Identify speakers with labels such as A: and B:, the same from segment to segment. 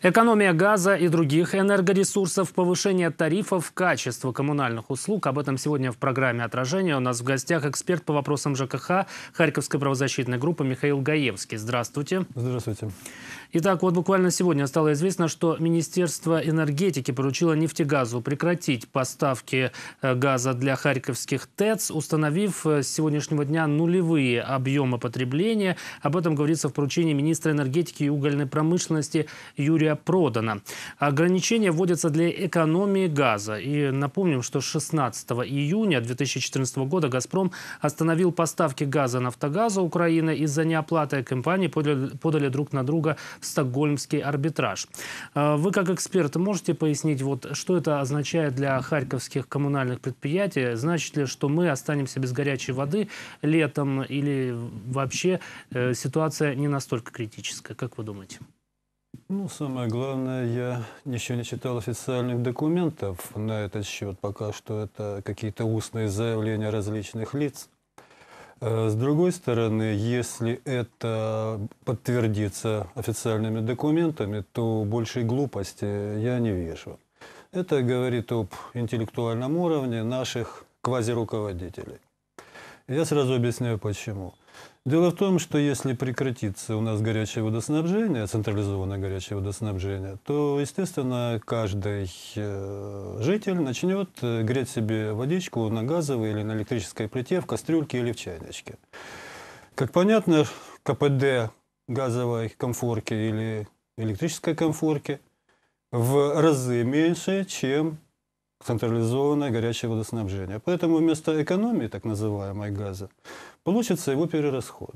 A: Экономия газа и других энергоресурсов, повышение тарифов, качество коммунальных услуг. Об этом сегодня в программе «Отражение». У нас в гостях эксперт по вопросам ЖКХ Харьковской правозащитной группы Михаил Гаевский. Здравствуйте. Здравствуйте. Итак, вот буквально сегодня стало известно, что Министерство энергетики поручило нефтегазу прекратить поставки э, газа для харьковских ТЭЦ, установив э, с сегодняшнего дня нулевые объемы потребления. Об этом говорится в поручении министра энергетики и угольной промышленности Юрия Продана. Ограничения вводятся для экономии газа. И напомним, что 16 июня 2014 года «Газпром» остановил поставки газа «Нафтогаза» Украины из-за неоплаты компании подали, подали друг на друга стокгольмский арбитраж. А вы как эксперт можете пояснить, вот, что это означает для харьковских коммунальных предприятий? Значит ли, что мы останемся без горячей воды летом или вообще э, ситуация не настолько критическая? Как вы думаете?
B: Ну, самое главное, я еще не читал официальных документов на этот счет. Пока что это какие-то устные заявления различных лиц. Э, с другой стороны, если это подтвердится официальными документами, то большей глупости я не вижу. Это говорит об интеллектуальном уровне наших квазируководителей. Я сразу объясняю, почему. Почему? Дело в том, что если прекратится у нас горячее водоснабжение, централизованное горячее водоснабжение, то, естественно, каждый э, житель начнет э, греть себе водичку на газовой или на электрической плите в кастрюльке или в чайничке. Как понятно, КПД газовой комфорки или электрической комфорки в разы меньше, чем централизованное горячее водоснабжение. Поэтому вместо экономии, так называемой, газа, получится его перерасход.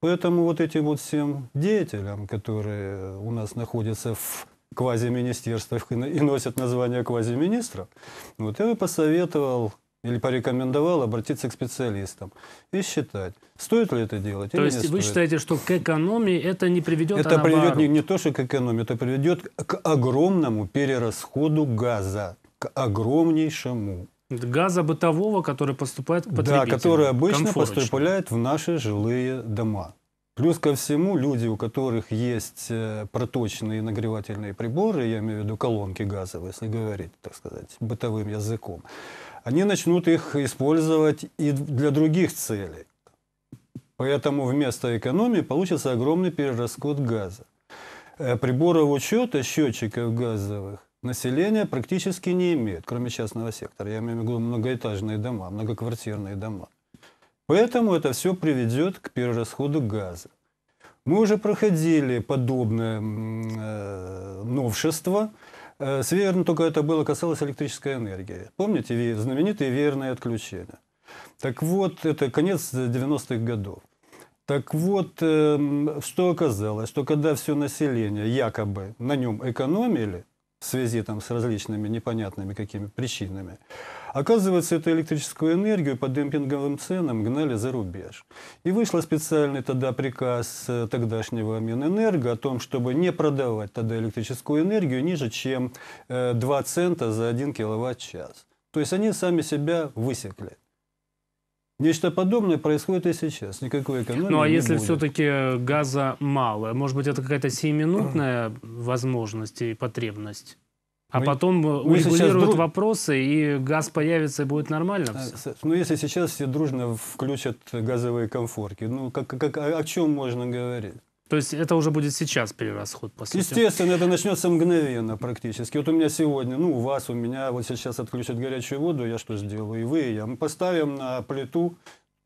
B: Поэтому вот этим вот всем деятелям, которые у нас находятся в квазиминистерствах и носят название квазиминистров, вот я бы посоветовал или порекомендовал обратиться к специалистам и считать, стоит ли это делать то или есть не вы стоит. считаете,
A: что к экономии это не приведет, а Это а приведет не,
B: не то, что к экономии, это приведет к огромному перерасходу газа к огромнейшему.
A: Газа бытового, который поступает к Да, который обычно поступает
B: в наши жилые дома. Плюс ко всему, люди, у которых есть э, проточные нагревательные приборы, я имею в виду колонки газовые, если говорить, так сказать, бытовым языком, они начнут их использовать и для других целей. Поэтому вместо экономии получится огромный перерасход газа. Э, Приборов учета, счетчиков газовых, население практически не имеет, кроме частного сектора. Я имею в виду многоэтажные дома, многоквартирные дома. Поэтому это все приведет к перерасходу газа. Мы уже проходили подобное э, новшество. Э, с только это было касалось электрической энергии. Помните ве, знаменитые верные отключения? Так вот, это конец 90-х годов. Так вот, э, что оказалось, что когда все население якобы на нем экономили, в связи там, с различными непонятными какими причинами. Оказывается, эту электрическую энергию по демпинговым ценам гнали за рубеж. И вышел специальный тогда приказ э, тогдашнего Минэнерго о том, чтобы не продавать тогда электрическую энергию ниже, чем 2 э, цента за 1 киловатт-час. То есть они сами себя высекли. Нечто подобное происходит и сейчас. Никакой экономии Ну а если
A: все-таки газа мало, может быть, это какая-то сиюминутная возможность и потребность? А мы, потом мы урегулируют друг... вопросы, и газ появится, и будет нормально все. Ну, если сейчас все дружно включат
B: газовые комфорки, ну, как, как, о, о чем можно говорить? То есть это уже будет сейчас
A: перерасход, по сути. Естественно,
B: это начнется мгновенно практически. Вот у меня сегодня, ну, у вас, у меня вот сейчас отключат горячую воду, я что сделаю? И вы, и я. Мы поставим на плиту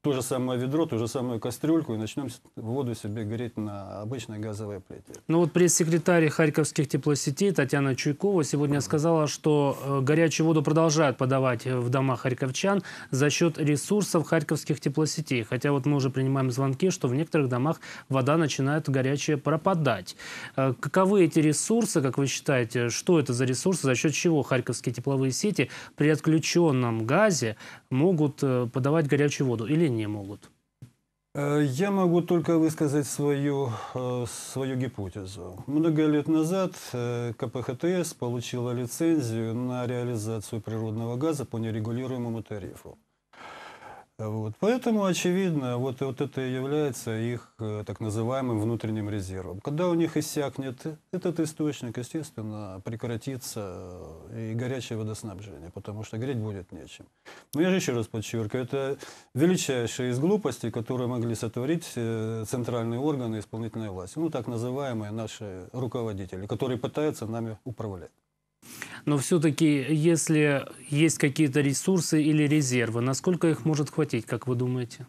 B: то же самое ведро, ту же самую кастрюльку и начнем воду себе гореть на обычной газовой плите.
A: Ну вот пресс-секретарь Харьковских теплосетей Татьяна Чуйкова сегодня сказала, что э, горячую воду продолжают подавать э, в дома харьковчан за счет ресурсов харьковских теплосетей. Хотя вот мы уже принимаем звонки, что в некоторых домах вода начинает горячая пропадать. Э, каковы эти ресурсы, как вы считаете? Что это за ресурсы, за счет чего харьковские тепловые сети при отключенном газе могут э, подавать горячую воду или не могут? Э, я могу только высказать свою, э, свою
B: гипотезу. Много лет назад КПХТС получила лицензию на реализацию природного газа по нерегулируемому тарифу. Вот. Поэтому, очевидно, вот, вот это и является их э, так называемым внутренним резервом. Когда у них иссякнет этот источник, естественно, прекратится э, и горячее водоснабжение, потому что греть будет нечем. Но я же еще раз подчеркиваю, это величайшая из глупостей, которые могли сотворить э, центральные органы исполнительной власти, ну так называемые наши руководители, которые пытаются нами управлять.
A: Но все-таки, если есть какие-то ресурсы или резервы, насколько их может хватить, как вы думаете?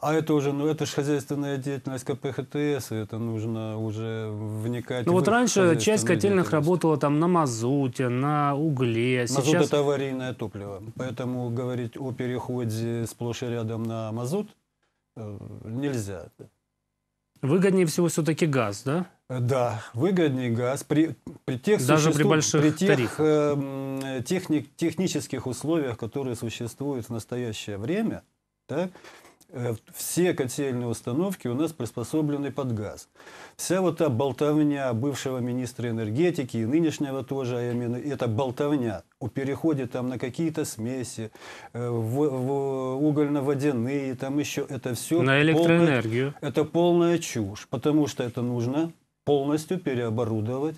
B: А это уже, ну это же хозяйственная деятельность КПХТС, это нужно уже вникать. Ну вот раньше часть котельных
A: работала там на мазуте, на угле. Мазут Сейчас... это аварийное
B: топливо, поэтому говорить о переходе сплошь и рядом на мазут э, нельзя. Выгоднее всего все-таки газ, да? Э, да, выгоднее газ при, при тех, Даже при больших при тех э, техни, технических условиях, которые существуют в настоящее время, так, Э, все котельные установки у нас приспособлены под газ. Вся вот эта болтовня бывшего министра энергетики и нынешнего тоже, а именно это болтовня о переходе там на какие-то смеси, э, в, в угольно-водяные, там еще это все... На электроэнергию. Полная, это полная чушь, потому что это нужно полностью переоборудовать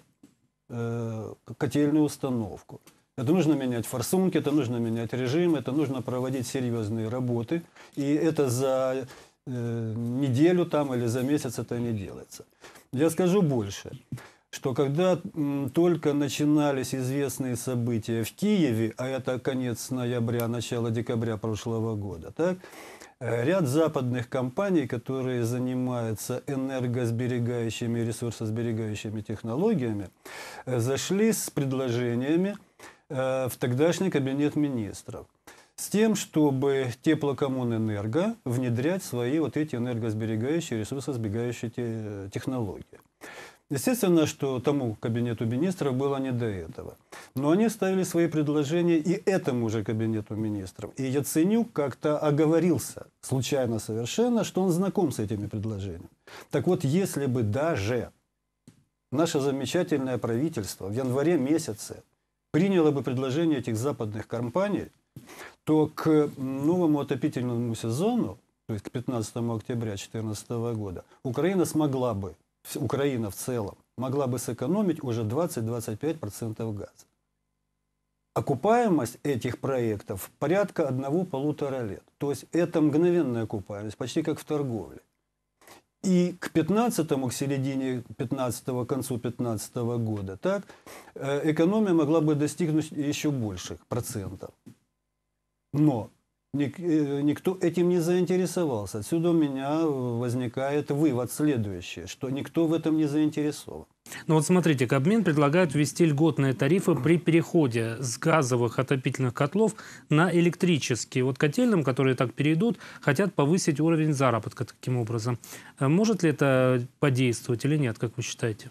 B: э, котельную установку. Это нужно менять форсунки, это нужно менять режим, это нужно проводить серьезные работы. И это за э, неделю там или за месяц это не делается. Я скажу больше, что когда м, только начинались известные события в Киеве, а это конец ноября, начало декабря прошлого года, так, э, ряд западных компаний, которые занимаются энергосберегающими ресурсосберегающими технологиями, э, зашли с предложениями Э, в тогдашний кабинет министров с тем, чтобы теплокоммунэнерго внедрять свои вот эти энергосберегающие, ресурсосбегающие э, технологии. Естественно, что тому кабинету министров было не до этого. Но они ставили свои предложения и этому же кабинету министров. И Яценюк как-то оговорился, случайно совершенно, что он знаком с этими предложениями. Так вот, если бы даже наше замечательное правительство в январе месяце – приняло бы предложение этих западных компаний, то к новому отопительному сезону, то есть к 15 октября 2014 года, Украина смогла бы, Украина в целом, могла бы сэкономить уже 20-25% газа. Окупаемость этих проектов порядка одного-полутора лет. То есть это мгновенная окупаемость, почти как в торговле. И к 15 к середине 15 к концу 15 года, так, э, экономия могла бы достигнуть еще больших процентов. Но Э, никто этим не заинтересовался. Отсюда у меня возникает вывод следующий, что никто в этом не заинтересован.
A: Ну вот смотрите, Кабмин предлагает ввести льготные тарифы при переходе с газовых отопительных котлов на электрические. Вот котельным, которые так перейдут, хотят повысить уровень заработка таким образом. Э, может ли это подействовать или нет, как вы считаете?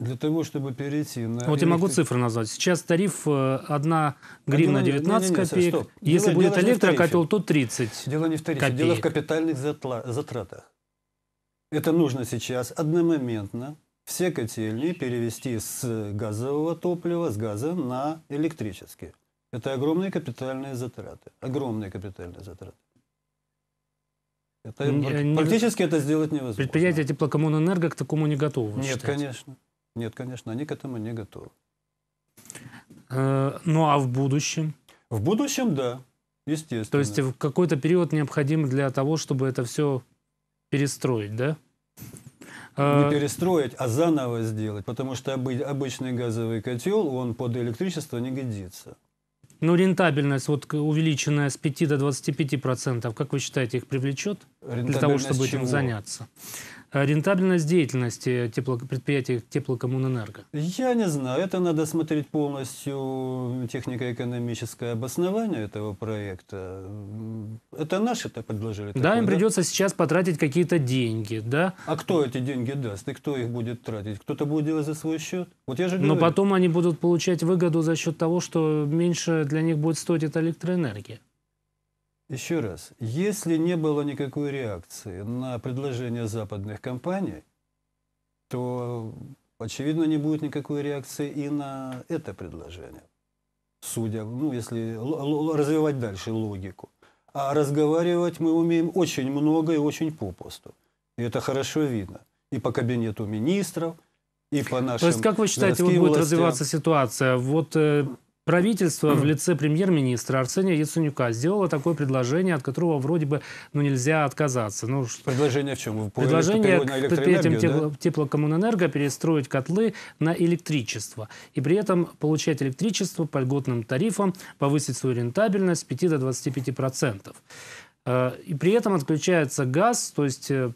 B: Для того, чтобы перейти на... Вот я могу цифры
A: назвать. Сейчас тариф 1 э, гривна 19 копеек. Если будет дело электрокопил, то 30 Дело не в тарифе, дело в
B: капитальных затратах. Это нужно сейчас одномоментно все котельни перевести с газового топлива, с газа на
A: электрические.
B: Это огромные капитальные затраты. Огромные капитальные затраты. Это, э, не, практически
A: не, это сделать невозможно. Предприятие теплокоммунэнерго к такому не готово. Нет, считаете? конечно.
B: Нет, конечно, они к этому не готовы.
A: Э, ну а в будущем? В будущем, да, естественно. То есть в какой-то период необходим для того, чтобы это все перестроить, да? Не э, перестроить,
B: а заново сделать, потому что обычный газовый котел, он под электричество не годится.
A: Ну, рентабельность, вот увеличенная с 5 до 25 процентов, как вы считаете, их привлечет для того, чтобы чего? этим заняться? рентабельность деятельности тепло, предприятий теплокоммунэнерго?
B: Я не знаю. Это надо смотреть полностью технико-экономическое обоснование этого проекта. Это наши это предложили? Да, такое, им да?
A: придется сейчас потратить какие-то деньги, да?
B: А кто эти деньги даст и кто их будет тратить? Кто-то будет делать за свой счет? Вот я же Но потом
A: они будут получать выгоду за счет того, что меньше для них будет стоить эта электроэнергия.
B: Еще раз, если не было никакой реакции на предложение западных компаний, то, очевидно, не будет никакой реакции и на это предложение. Судя, ну, если развивать дальше логику. А разговаривать мы умеем очень много и очень попусту. И это хорошо видно. И по кабинету министров, и по нашим То есть, как вы считаете, вот будет властям. развиваться
A: ситуация? Вот э, Правительство в лице премьер-министра Арсения Яценюка сделало такое предложение, от которого вроде бы ну, нельзя отказаться. Ну, предложение в чем? По предложение к предприятиям да? теплокоммунэнерго перестроить котлы на электричество. И при этом получать электричество по льготным тарифам, повысить свою рентабельность с 5 до 25%. Э, и при этом отключается газ, то есть э,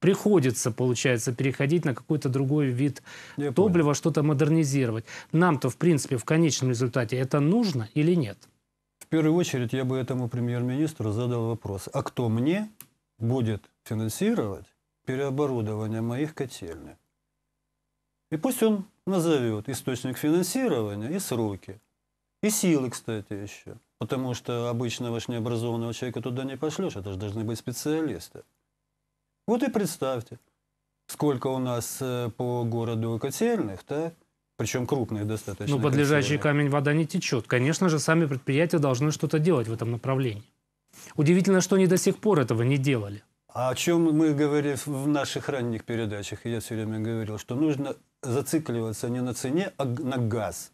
A: приходится, получается, переходить на какой-то другой вид Я топлива, что-то модернизировать. Нам-то, в принципе, в конечном результате это нужно или нет?
B: В первую очередь я бы этому премьер-министру задал вопрос, а кто мне будет финансировать переоборудование моих котельных? И пусть он назовет источник финансирования и сроки. И силы, кстати, еще. Потому что обычного ж необразованного человека туда не пошлешь, это же должны быть специалисты. Вот и представьте, сколько у нас э, по городу котельных, да? причем крупных достаточно. Ну, подлежащий котельных.
A: камень вода не течет. Конечно же, сами предприятия должны что-то делать в этом направлении. Удивительно, что они до сих пор этого не делали.
B: А о чем мы говорили в наших ранних передачах, я все время говорил, что нужно зацикливаться не на цене, а на газ,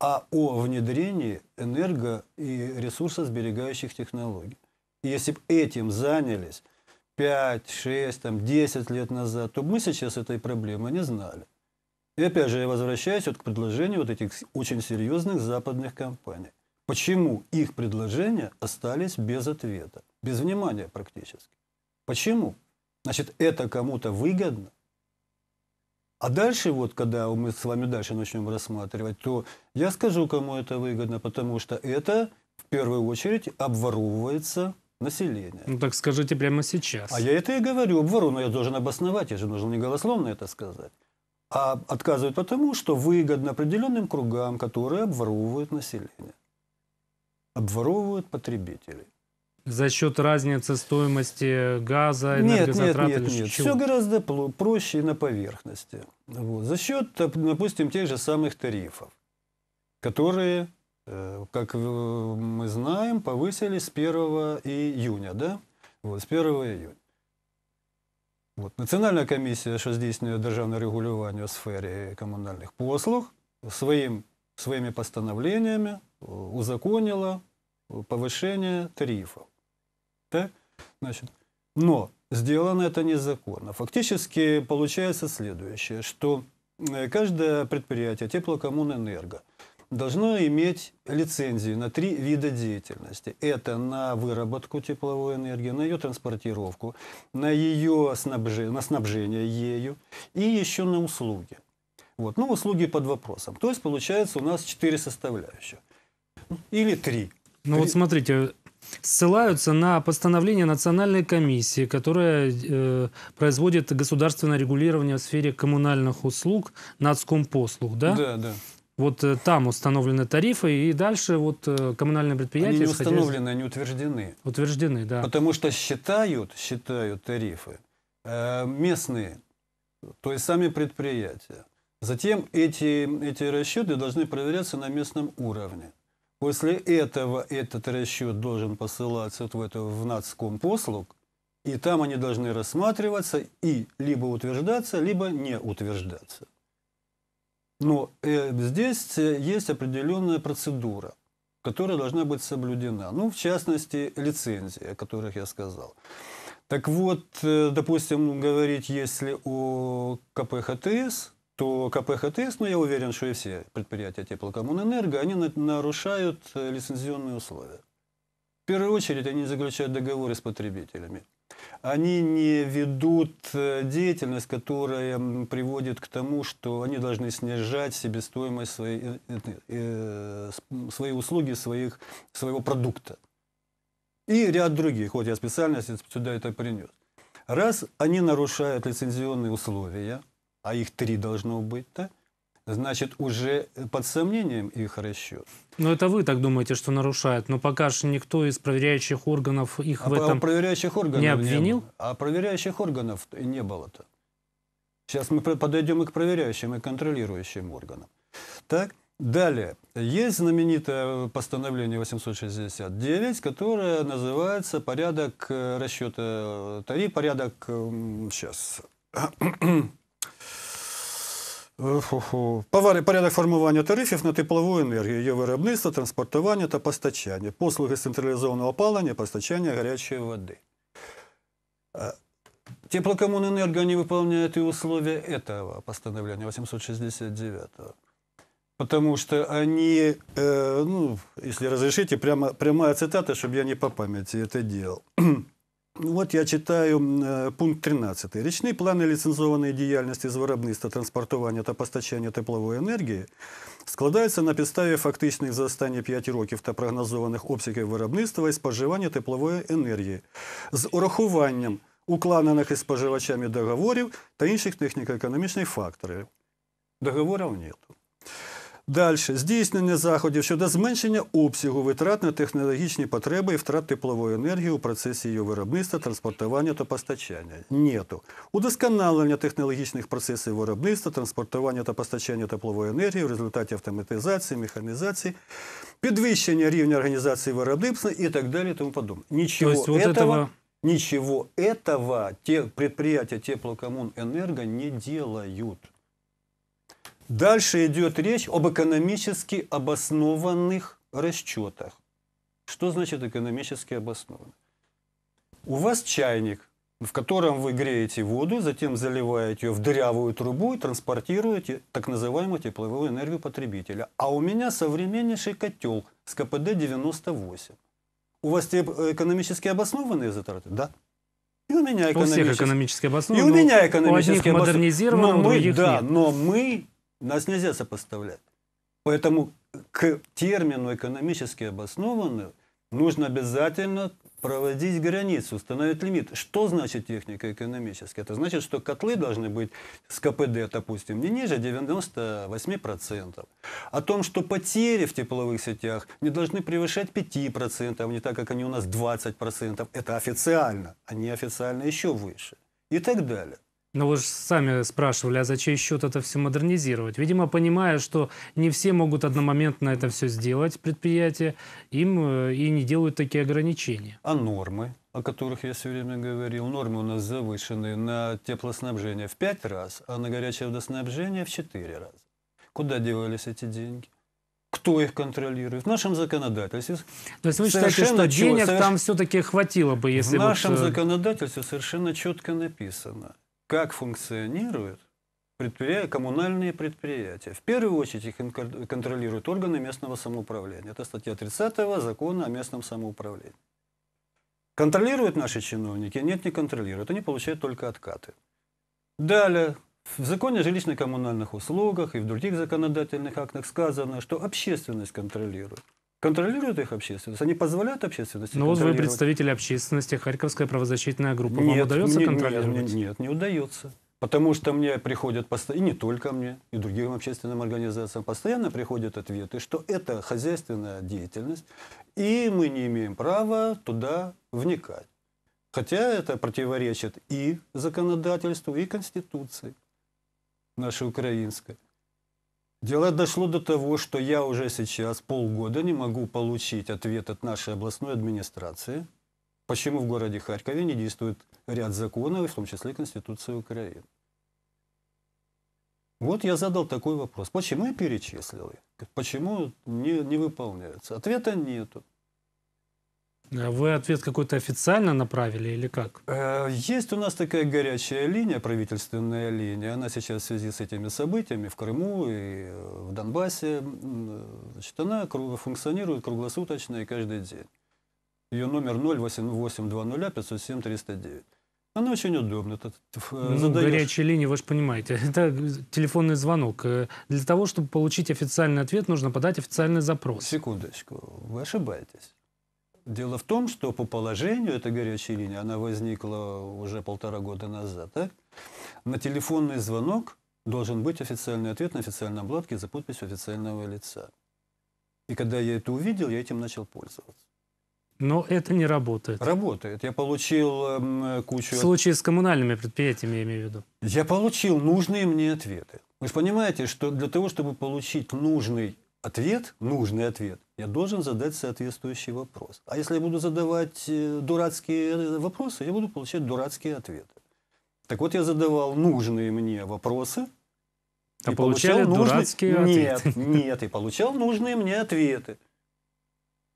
B: а о внедрении энерго- и ресурсосберегающих технологий. И если бы этим занялись, 5, 6, там, 10 лет назад, то мы сейчас этой проблемы не знали. И опять же, я возвращаюсь вот к предложению вот этих очень серьезных западных компаний. Почему их предложения остались без ответа, без внимания практически? Почему? Значит, это кому-то выгодно. А дальше, вот когда мы с вами дальше начнем рассматривать, то я скажу, кому это выгодно, потому что это в первую очередь обворовывается населения.
A: Ну так скажите прямо сейчас. А
B: я это и говорю, обвору, но я должен обосновать, я же должен не голословно это сказать. А отказывают потому, что выгодно определенным кругам, которые обворовывают население. Обворовывают потребителей.
A: За счет разницы стоимости газа, энергозатрат нет, нет, нет, нет. Все
B: гораздо проще и на поверхности. Вот. За счет, допустим, тех же самых тарифов, которые Э, как э, мы знаем, повысили с 1 июня, да? Вот, с 1 июня. От. Національна комісія, що здійснює державне регулювання у сфері комунальних послуг, своїм, своїми постановленнями э, узаконила повышение тарифов. Так? Значит, но сделано это незаконно. Фактически получается следующее, что каждое предприятие теплокоммунэнерго – должно иметь лицензию на три вида деятельности. Это на выработку тепловой энергии, на ее транспортировку, на ее снабжение, на снабжение ею и еще на услуги. Вот. Ну, услуги под вопросом. То есть получается у нас четыре составляющих.
A: Или три. Ну три. вот смотрите, ссылаются на постановление Национальной комиссии, которая э, производит государственное регулирование в сфере коммунальных услуг, нацкомпослуг, да? Да, да. Вот э, там установлены тарифы, и дальше вот э, коммунальные предприятия... Они не установлены,
B: из... они утверждены.
A: Утверждены, да.
B: Потому что считают, считают тарифы э, местные, то есть сами предприятия. Затем эти, эти расчеты должны проверяться на местном уровне. После этого этот расчет должен посылаться вот в, это, в нацкомпослуг, и там они должны рассматриваться и либо утверждаться, либо не утверждаться. Но э, здесь э, есть определенная процедура, которая должна быть соблюдена. Ну, в частности, лицензии, о которых я сказал. Так вот, э, допустим, говорить, если о КПХТС, то КПХТС, но ну, я уверен, что и все предприятия теплокоммунэнерго, они на нарушают э, лицензионные условия. В первую очередь они заключают договоры с потребителями они не ведут э, деятельность, которая приводит к тому, что они должны снижать себестоимость своей, э, э, своей услуги, своих, своего продукта. И ряд других. Вот я специально сюда это принес. Раз они нарушают лицензионные условия, а их три должно быть, да, значит, уже э, под сомнением их расчет.
A: Но ну, это вы так думаете, что нарушают. Но пока же никто из проверяющих органов их а в этом проверяющих органов не обвинил. Не
B: а проверяющих органов не было-то. Сейчас мы подойдем и к проверяющим, и контролирующим органам. Так, далее. Есть знаменитое постановление 869, которое называется «Порядок э, расчета э, тариф», порядок, сейчас, эм, порядок формування тарифів на теплову енергію, її виробництво, транспортування та постачання, послуги централізованого опалення, постачання гарячої води. Теплокоммунэнерго не выполняет и условия этого постановления 869 Потому что они, э, ну, если разрешите, прямо, прямая цитата, чтобы я не по памяти это делал. От я читаю э, пункт 13. Річний плани ліцензованої діяльності з виробництва, транспортування та постачання теплової енергії складаються на підставі фактичних за останні 5 років та прогнозованих обсягів виробництва і споживання теплової енергії з урахуванням укладених із споживачами договорів та інших техніко-економічних факторів. Договорів нету. Далі здійснення заходів щодо зменшення обсягу витрат на технологічні потреби і втрат теплової енергії у процесі її виробництва, транспортування та постачання. Нєту. Удосконалення технологічних процесів виробництва, транспортування та постачання теплової енергії в результаті автоматизації, механізації, підвищення рівня організації виробництва і так далі. тому подобне. Нічого То тобто, есть, этого, вот ничего этого те предприятия теплокоммунэнерго не делают. Дальше идет речь об экономически обоснованных расчетах. Что значит экономически обоснованно? У вас чайник, в котором вы греете воду, затем заливаете ее в дырявую трубу и транспортируете так называемую тепловую энергию потребителя. А у меня современнейший котел с КПД 98. У вас те э, экономически обоснованные затраты? Да.
A: И у меня экономически, у всех экономически обоснованные. И у меня экономически у одних обоснованные. модернизированные, но мы, у да,
B: но мы нас нельзя сопоставлять. Поэтому к термину экономически обоснованную нужно обязательно проводить границу, установить лимит. Что значит техника экономическая? Это значит, что котлы должны быть с КПД, допустим, не ниже 98%. О том, что потери в тепловых сетях не должны превышать 5%, не так, как они у нас 20%. Это официально, а неофициально еще выше. И так далее.
A: Но вы же сами спрашивали, а за чей счет это все модернизировать? Видимо, понимая, что не все могут одномоментно это все сделать, предприятия им э, и не делают такие ограничения.
B: А нормы, о которых я все время говорил, нормы у нас завышены на теплоснабжение в пять раз, а на горячее водоснабжение в четыре раза. Куда девались эти деньги? кто их контролирует, в нашем законодательстве. То есть вы считаете, совершенно что денег чего, соверш... там
A: все-таки хватило бы, если В нашем вот... Э,
B: законодательстве совершенно четко написано как функционируют предприятия, коммунальные предприятия. В первую очередь их контролируют органы местного самоуправления. Это статья 30 закона о местном самоуправлении. Контролируют наши чиновники? Нет, не контролируют. Они получают только откаты. Далее, в законе о жилищно-коммунальных услугах и в других законодательных актах сказано, что общественность контролирует контролируют их общественность, они позволяют общественности Ну вот вы представитель
A: общественности, Харьковская правозащитная группа. Нет, Вам удается мне, контролировать? Нет,
B: нет, не удается. Потому что мне приходят, постоянно, и не только мне, и другим общественным организациям, постоянно приходят ответы, что это хозяйственная деятельность, и мы не имеем права туда вникать. Хотя это противоречит и законодательству, и Конституции нашей украинской. Дело дошло до того, что я уже сейчас полгода не могу получить ответ от нашей областной администрации, почему в городе Харькове не действует ряд законов, в том числе Конституции Украины. Вот я задал такой вопрос. Почему я перечислил их? Почему не, не выполняются?
A: Ответа нету. Э, вы ответ какой-то официально направили или как?
B: Э, есть у нас такая горячая линия, правительственная линия. Она сейчас в связи с этими событиями в Крыму и э, в Донбассе, значит, она функционирует круглосуточно и каждый день. Ее номер 08820-507-309. Она очень удобна. Ты ну, горячая
A: линия, вы же понимаете, это телефонный звонок. Для того, чтобы получить официальный ответ, нужно подать официальный запрос. Секундочку,
B: вы ошибаетесь. Дело в том, что по положению эта горячая линия, она возникла уже полтора года назад, да? на телефонный звонок должен быть официальный ответ на официальной бланке за подписью официального лица. И когда я это увидел, я этим начал пользоваться.
A: Но это не работает.
B: Работает. Я получил э, кучу... В случае
A: с коммунальными предприятиями, я имею в виду. Я получил нужные мне
B: ответы. Вы же понимаете, что для того, чтобы получить нужный ответ, нужный ответ, я должен задать соответствующий вопрос. А если я буду задавать э, дурацкие э, вопросы, я буду получать дурацкие ответы. Так вот, я задавал нужные мне вопросы.
A: А и получали получал дурацкие нужные... ответы. Нет,
B: нет, и получал нужные мне ответы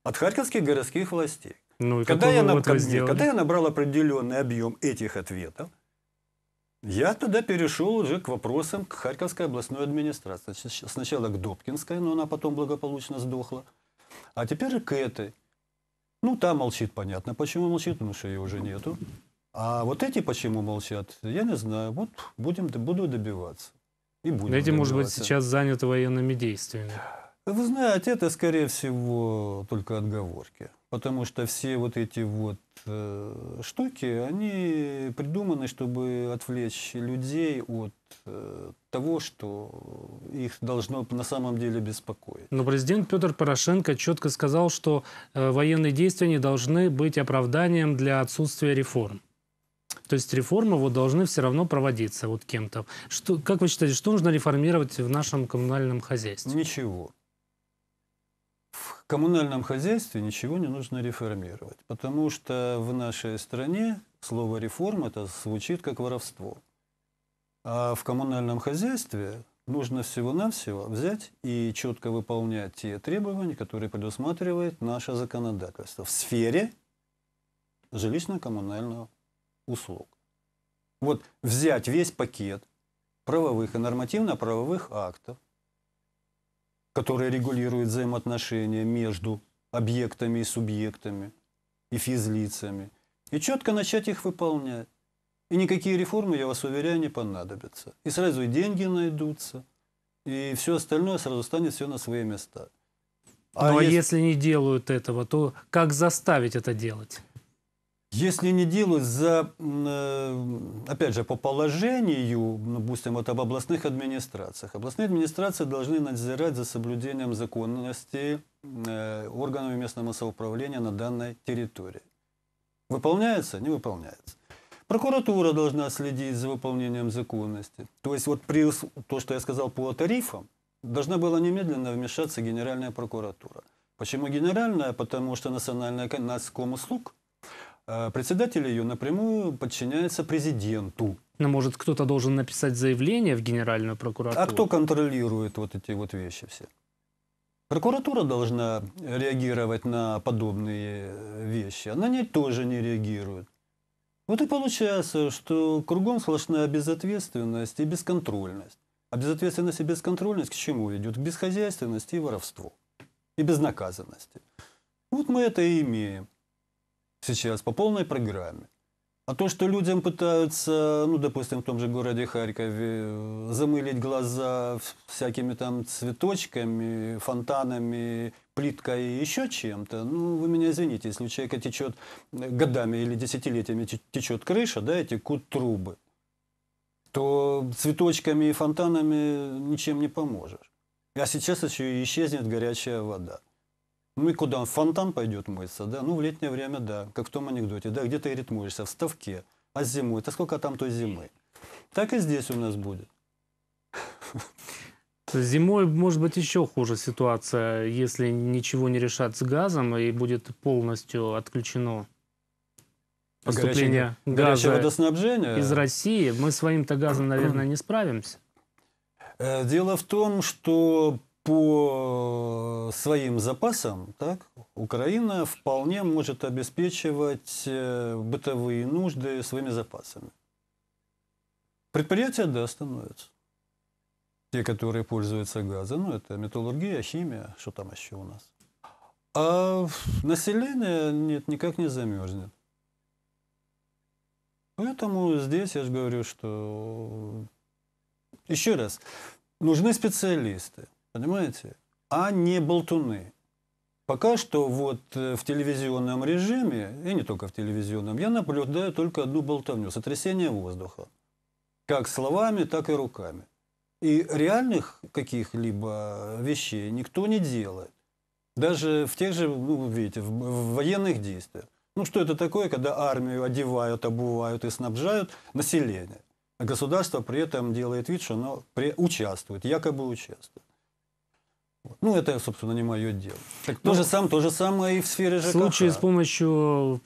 B: от харьковских городских властей.
A: Ну, когда, я, вот когда, когда я
B: набрал определенный объем этих ответов, я тогда перешел уже к вопросам к Харьковской областной администрации. Сначала к Добкинской, но она потом благополучно сдохла. А теперь к этой. Ну, та молчит, понятно, почему молчит, потому что ее уже нету. А вот эти почему молчат, я не знаю. Вот будем, буду добиваться.
A: И будем эти, добиваться. может быть, сейчас заняты военными действиями.
B: Вы знаете, это, скорее всего, только отговорки. Потому что все вот эти вот э, штуки, они придуманы, чтобы отвлечь людей от э, того, что их должно на самом деле беспокоить.
A: Но президент Петр Порошенко четко сказал, что э, военные действия не должны быть оправданием для отсутствия реформ. То есть реформы вот должны все равно проводиться вот кем-то. Что, как вы считаете, что нужно реформировать в нашем коммунальном хозяйстве? Ничего
B: в коммунальном хозяйстве ничего не нужно реформировать, потому что в нашей стране слово «реформа» это звучит как воровство. А в коммунальном хозяйстве нужно всего-навсего взять и четко выполнять те требования, которые предусматривает наше законодательство в сфере жилищно-коммунального услуг. Вот взять весь пакет правовых и нормативно-правовых актов – которая регулирует взаимоотношения между объектами и субъектами, и физлицами, и четко начать их выполнять. И никакие реформы, я вас уверяю, не понадобятся. И сразу и деньги
A: найдутся,
B: и все остальное сразу станет все на свои места. А ну, а если... если
A: не делают этого, то как заставить это делать? Если не делать
B: за, э, опять же, по положению, ну, допустим, вот об областных администрациях. Областные администрации должны надзирать за соблюдением законности э, органами местного самоуправления на данной территории. Выполняется? Не выполняется. Прокуратура должна следить за выполнением законности. То есть вот при то, что я сказал по тарифам, должна была немедленно вмешаться Генеральная прокуратура. Почему Генеральная? Потому что Национальная Наскомуслуг – Э, председатель ее напрямую подчиняется президенту.
A: Но ну, может кто-то должен написать заявление в Генеральную
B: прокуратуру? А кто контролирует вот эти вот вещи все? Прокуратура должна реагировать на подобные э, вещи. Она не, тоже не реагирует. Вот и получается, что кругом сплошная безответственность и бесконтрольность. А безответственность и бесконтрольность к чему ведет? К бесхозяйственности и воровству. И безнаказанности. Вот мы это и имеем сейчас по полной программе. А то, что людям пытаются, ну, допустим, в том же городе Харькове э, замылить глаза всякими там цветочками, фонтанами, плиткой и еще чем-то, ну, вы меня извините, если у человека течет э, годами или десятилетиями течет крыша, да, эти текут трубы, то цветочками и фонтанами ничем не поможешь. А сейчас еще и исчезнет горячая вода. Ну и куда фонтан пойдет мыться, да? Ну в летнее время, да, как в том анекдоте, да, где ты, говорит, моешься, в
A: ставке, а зимой, то сколько там той зимы? Так и здесь у нас будет. Зимой может быть еще хуже ситуация, если ничего не решат с газом и будет полностью отключено поступление горячего, газа водоснабжения. из России. Мы своим-то газом, наверное, не справимся.
B: Э, дело в том, что по э, своим запасам так, Украина вполне может обеспечивать э, бытовые нужды своими запасами. Предприятия, да, становятся. Те, которые пользуются газом, ну, это металлургия, химия, что там еще у нас. А население, нет, никак не замерзнет. Поэтому здесь я же говорю, что... Э, еще раз, нужны специалисты. Понимаете? А не болтуны. Пока что вот э, в телевизионном режиме, и не только в телевизионном, я наблюдаю только одну болтовню – сотрясение воздуха. Как словами, так и руками. И реальных каких-либо вещей никто не делает. Даже в тех же, ну, видите, в, в военных действиях. Ну, что это такое, когда армию одевают, обувают и снабжают население, а государство при этом делает вид, что оно при... участвует, якобы участвует. Ну, это, собственно, не мое дело. Так ну, то, же сам, то же самое и в сфере ЖКХ. В случае с
A: помощью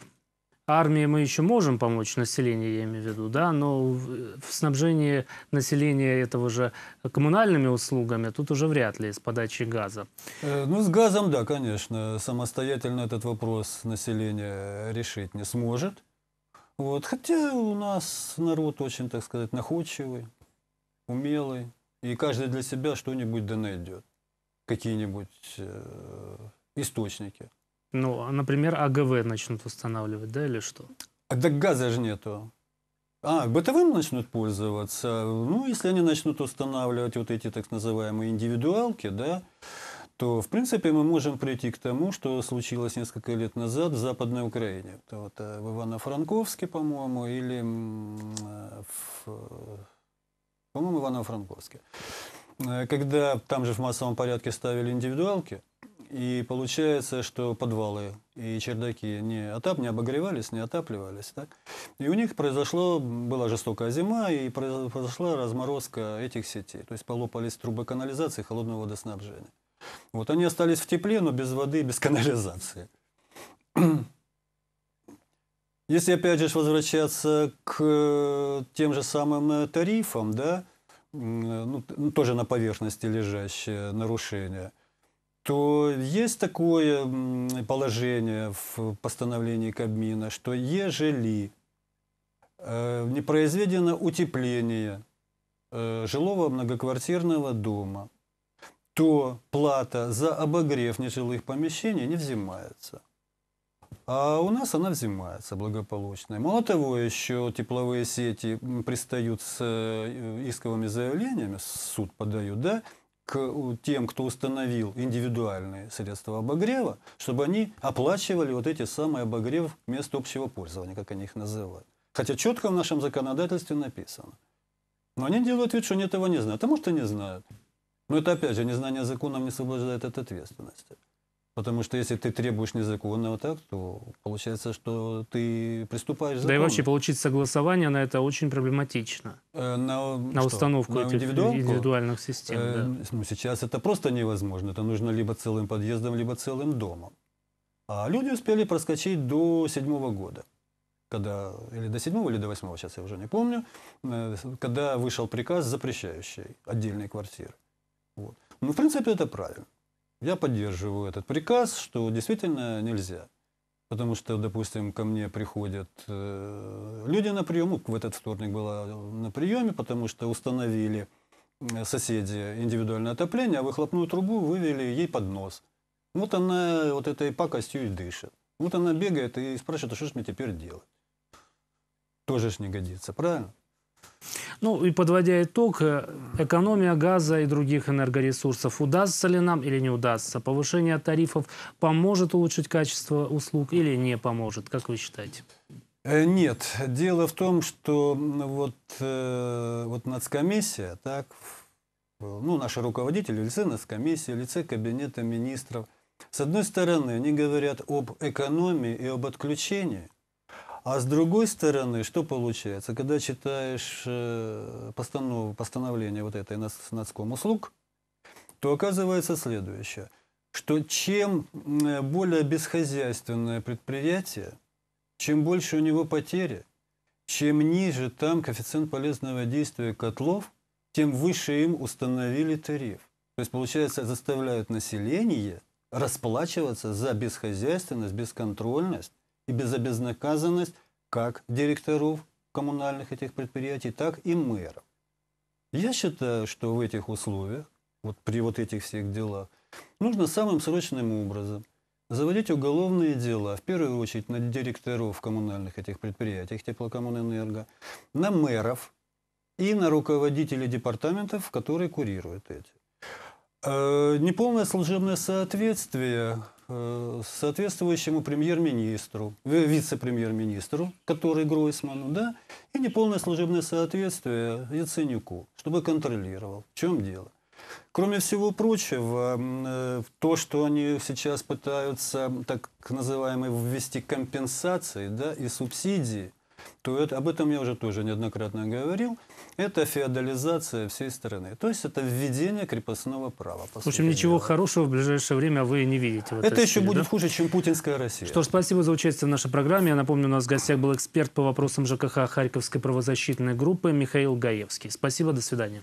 A: армии мы еще можем помочь населению, я имею в виду, да, но в снабжении населения этого же коммунальными услугами тут уже вряд ли с подачи газа.
B: Э, ну, с газом, да, конечно, самостоятельно этот вопрос население решить не сможет. Вот. Хотя у нас народ очень, так сказать, находчивый, умелый, и каждый для себя что-нибудь да найдет какие-нибудь э, источники.
A: Ну, а, например, АГВ начнут восстанавливать, да, или что? А так газа же
B: нету. А, бытовым начнут пользоваться. Ну, если они начнут устанавливать вот эти так называемые индивидуалки, да, то, в принципе, мы можем прийти к тому, что случилось несколько лет назад в Западной Украине. Вот, э, в Ивано-Франковске, по-моему, или э, в, по-моему, Ивано-Франковске. Э, когда там же в массовом порядке ставили индивидуалки, и получается, что подвалы и чердаки не, отап, не обогревались, не отапливались. Так? И у них произошло, была жестокая зима, и произошла разморозка этих сетей. То есть полопались трубы канализации холодного водоснабжения. Вот они остались в тепле, но без воды, без канализации. Если опять же возвращаться к э, тем же самым э, тарифам, да, Э, ну, ну, тоже на поверхности лежащее нарушение, то есть такое положение в постановлении Кабмина, что ежели э, не произведено утепление э, жилого многоквартирного дома, то плата за обогрев нежилых помещений не взимается. А у нас она взимается благополучно. Мало того, еще тепловые сети пристают с э, исковыми заявлениями, суд подают, да, к тем, кто установил индивидуальные средства обогрева, чтобы они оплачивали вот эти самые обогрев мест общего пользования, как они их называют. Хотя четко в нашем законодательстве написано. Но они делают вид, что они этого не знают. А может, и не знают. Но это, опять же, незнание законов не освобождает от ответственности. Потому что если ты требуешь незаконного так, то получается, что ты приступаешь к закону. Да и вообще получить
A: согласование на это очень проблематично. Э, на на установку на этих индивидуальных
B: систем. Э, да. ну, сейчас это просто невозможно. Это нужно либо целым подъездом, либо целым домом. А люди успели проскочить до седьмого года. Когда, или до седьмого, или до восьмого, сейчас я уже не помню, э, когда вышел приказ, запрещающий отдельные квартиры. Вот. Ну, в принципе, это правильно. Я поддерживаю этот приказ, что действительно нельзя. Потому что, допустим, ко мне приходят э, люди на прием, ну, в этот вторник была на приеме, потому что установили э, соседи индивидуальное отопление, а выхлопную трубу вывели ей под нос. Вот она вот этой пакостью и дышит. Вот она бегает и спрашивает, а что же мне теперь делать? Тоже ж не годится, правильно?
A: Ну и подводя итог, э, экономия газа и других энергоресурсов удастся ли нам или не удастся? Повышение тарифов поможет улучшить качество услуг или не поможет? Как вы считаете? Э, нет.
B: Дело в том, что вот, э, вот нацкомиссия, так, ну, наши руководители, лице нацкомиссии, лице кабинета министров, с одной стороны, они говорят об экономии и об отключении, а с другой стороны, что получается? Когда читаешь э, постанов, постановление вот этой нацком услуг, то оказывается следующее, что чем э, более бесхозяйственное предприятие, чем больше у него потери, чем ниже там коэффициент полезного действия котлов, тем выше им установили тариф. То есть, получается, заставляют население расплачиваться за бесхозяйственность, бесконтрольность и безобезнаказанность как директоров коммунальных этих предприятий, так и мэров. Я считаю, что в этих условиях, вот при вот этих всех делах, нужно самым срочным образом заводить уголовные дела, в первую очередь на директоров коммунальных этих предприятий, теплокоммунэнерго, на мэров и на руководителей департаментов, которые курируют эти. Э, неполное служебное соответствие Э, соответствующему премьер-министру, э, вице-премьер-министру, который Гройсману, да, и неполное служебное соответствие Яценюку, чтобы контролировал. В чем дело? Кроме всего прочего, э, то, что они сейчас пытаются так называемые ввести компенсации да, и субсидии, то это, об этом я уже тоже неоднократно говорил – это феодализация всей страны. То есть это введение крепостного права. В общем,
A: ничего дела. хорошего в ближайшее время вы не видите. это стиле, еще будет да?
B: хуже, чем путинская Россия. Что ж,
A: спасибо за участие в нашей программе. Я напомню, у нас в гостях был эксперт по вопросам ЖКХ Харьковской правозащитной группы Михаил Гаевский. Спасибо, до свидания.